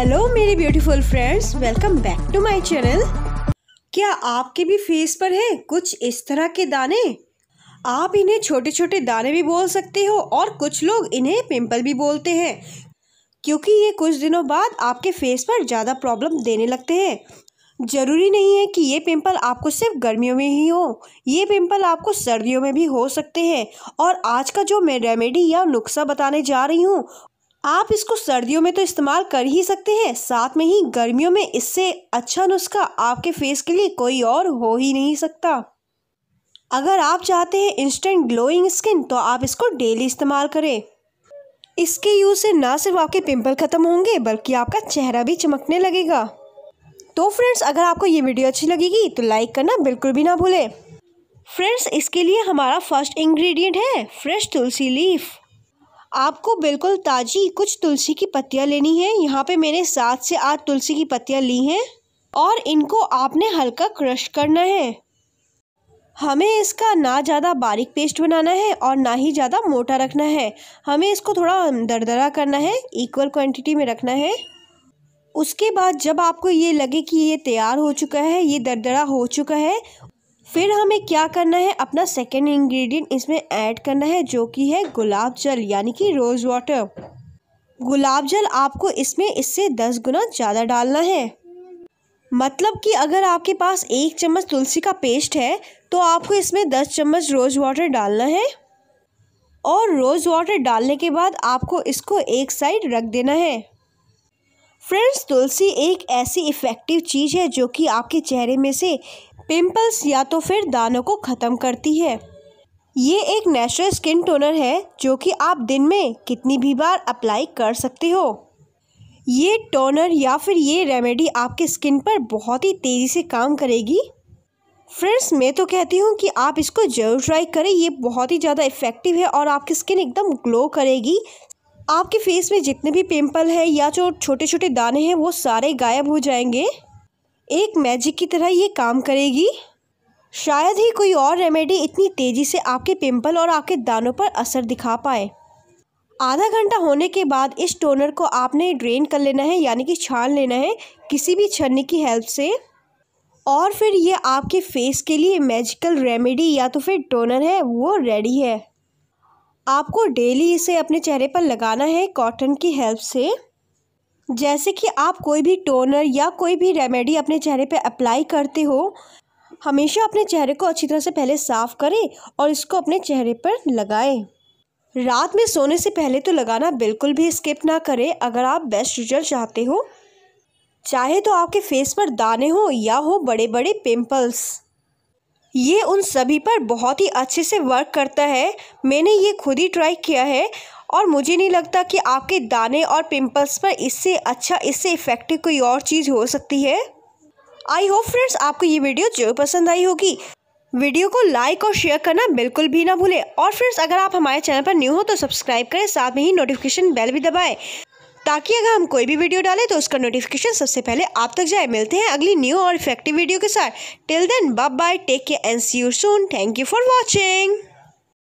hello मेरी beautiful friends welcome back to my channel क्या आपके भी फेस पर है कुछ इस तरह के दाने आप इन्हें छोटे छोटे दाने भी बोल सकते हो और कुछ लोग इन्हें पिंपल भी बोलते हैं क्योंकि ये कुछ दिनों बाद आपके फेस पर ज़्यादा प्रॉब्लम देने लगते हैं ज़रूरी नहीं है कि ये पिंपल आपको सिर्फ गर्मियों में ही हो ये पिंपल आपको सर्दियों में भी हो सकते हैं और आज का जो मैं रेमेडी या नुस्खा बताने जा रही हूँ आप इसको सर्दियों में तो इस्तेमाल कर ही सकते हैं साथ में ही गर्मियों में इससे अच्छा नुस्खा आपके फेस के लिए कोई और हो ही नहीं सकता अगर आप चाहते हैं इंस्टेंट ग्लोइंग स्किन तो आप इसको डेली इस्तेमाल करें इसके यूज़ से ना सिर्फ आपके पिंपल ख़त्म होंगे बल्कि आपका चेहरा भी चमकने लगेगा तो फ्रेंड्स अगर आपको ये वीडियो अच्छी लगेगी तो लाइक करना बिल्कुल भी ना भूलें फ्रेंड्स इसके लिए हमारा फर्स्ट इंग्रेडिएंट है फ्रेश तुलसी लीफ आपको बिल्कुल ताज़ी कुछ तुलसी की पत्तियाँ लेनी है यहाँ पे मैंने सात से आठ तुलसी की पत्तियाँ ली हैं और इनको आपने हल्का क्रश करना है हमें इसका ना ज़्यादा बारीक पेस्ट बनाना है और ना ही ज़्यादा मोटा रखना है हमें इसको थोड़ा दरदरा करना है इक्वल क्वांटिटी में रखना है उसके बाद जब आपको ये लगे कि ये तैयार हो चुका है ये दरदरा हो चुका है फिर हमें क्या करना है अपना सेकेंड इंग्रेडिएंट इसमें ऐड करना है जो कि है गुलाब जल यानी कि रोज़ वाटर गुलाब जल आपको इसमें इससे दस गुना ज़्यादा डालना है मतलब कि अगर आपके पास एक चम्मच तुलसी का पेस्ट है तो आपको इसमें दस चम्मच रोज़ वाटर डालना है और रोज़ वाटर डालने के बाद आपको इसको एक साइड रख देना है फ्रेंड्स तुलसी एक ऐसी इफ़ेक्टिव चीज़ है जो कि आपके चेहरे में से पिंपल्स या तो फिर दानों को ख़त्म करती है ये एक नेचुरल स्किन टोनर है जो कि आप दिन में कितनी भी बार अप्लाई कर सकते हो ये टोनर या फिर ये रेमेडी आपके स्किन पर बहुत ही तेज़ी से काम करेगी फ्रेंड्स मैं तो कहती हूँ कि आप इसको जरूर ट्राई करें ये बहुत ही ज़्यादा इफ़ेक्टिव है और आपकी स्किन एकदम ग्लो करेगी आपके फेस में जितने भी पिंपल हैं या जो छोटे छोटे दाने हैं वो सारे गायब हो जाएंगे एक मैजिक की तरह ये काम करेगी शायद ही कोई और रेमेडी इतनी तेज़ी से आपके पिंपल और आपके दानों पर असर दिखा पाए आधा घंटा होने के बाद इस टोनर को आपने ड्रेन कर लेना है यानी कि छान लेना है किसी भी छन्नी की हेल्प से और फिर ये आपके फेस के लिए मैजिकल रेमेडी या तो फिर टोनर है वो रेडी है आपको डेली इसे अपने चेहरे पर लगाना है कॉटन की हेल्प से जैसे कि आप कोई भी टोनर या कोई भी रेमेडी अपने चेहरे पर अप्लाई करते हो हमेशा अपने चेहरे को अच्छी तरह से पहले साफ़ करें और इसको अपने चेहरे पर लगाएं रात में सोने से पहले तो लगाना बिल्कुल भी स्किप ना करें अगर आप बेस्ट रिजल्ट चाहते हो चाहे तो आपके फेस पर दाने हो या हो बड़े बड़े पिंपल्स ये उन सभी पर बहुत ही अच्छे से वर्क करता है मैंने ये खुद ही ट्राई किया है और मुझे नहीं लगता कि आपके दाने और पिंपल्स पर इससे अच्छा इससे इफ़ेक्टिव कोई और चीज़ हो सकती है आई होप फ्रेंड्स आपको ये वीडियो जो पसंद आई होगी वीडियो को लाइक और शेयर करना बिल्कुल भी ना भूलें और फ्रेंड्स अगर आप हमारे चैनल पर न्यू हो तो सब्सक्राइब करें साथ में ही नोटिफिकेशन बेल भी दबाएं ताकि अगर हम कोई भी वीडियो डालें तो उसका नोटिफिकेशन सबसे पहले आप तक जाए मिलते हैं अगली न्यू और इफेक्टिव वीडियो के साथ till then bye bye take care and see you soon thank you for watching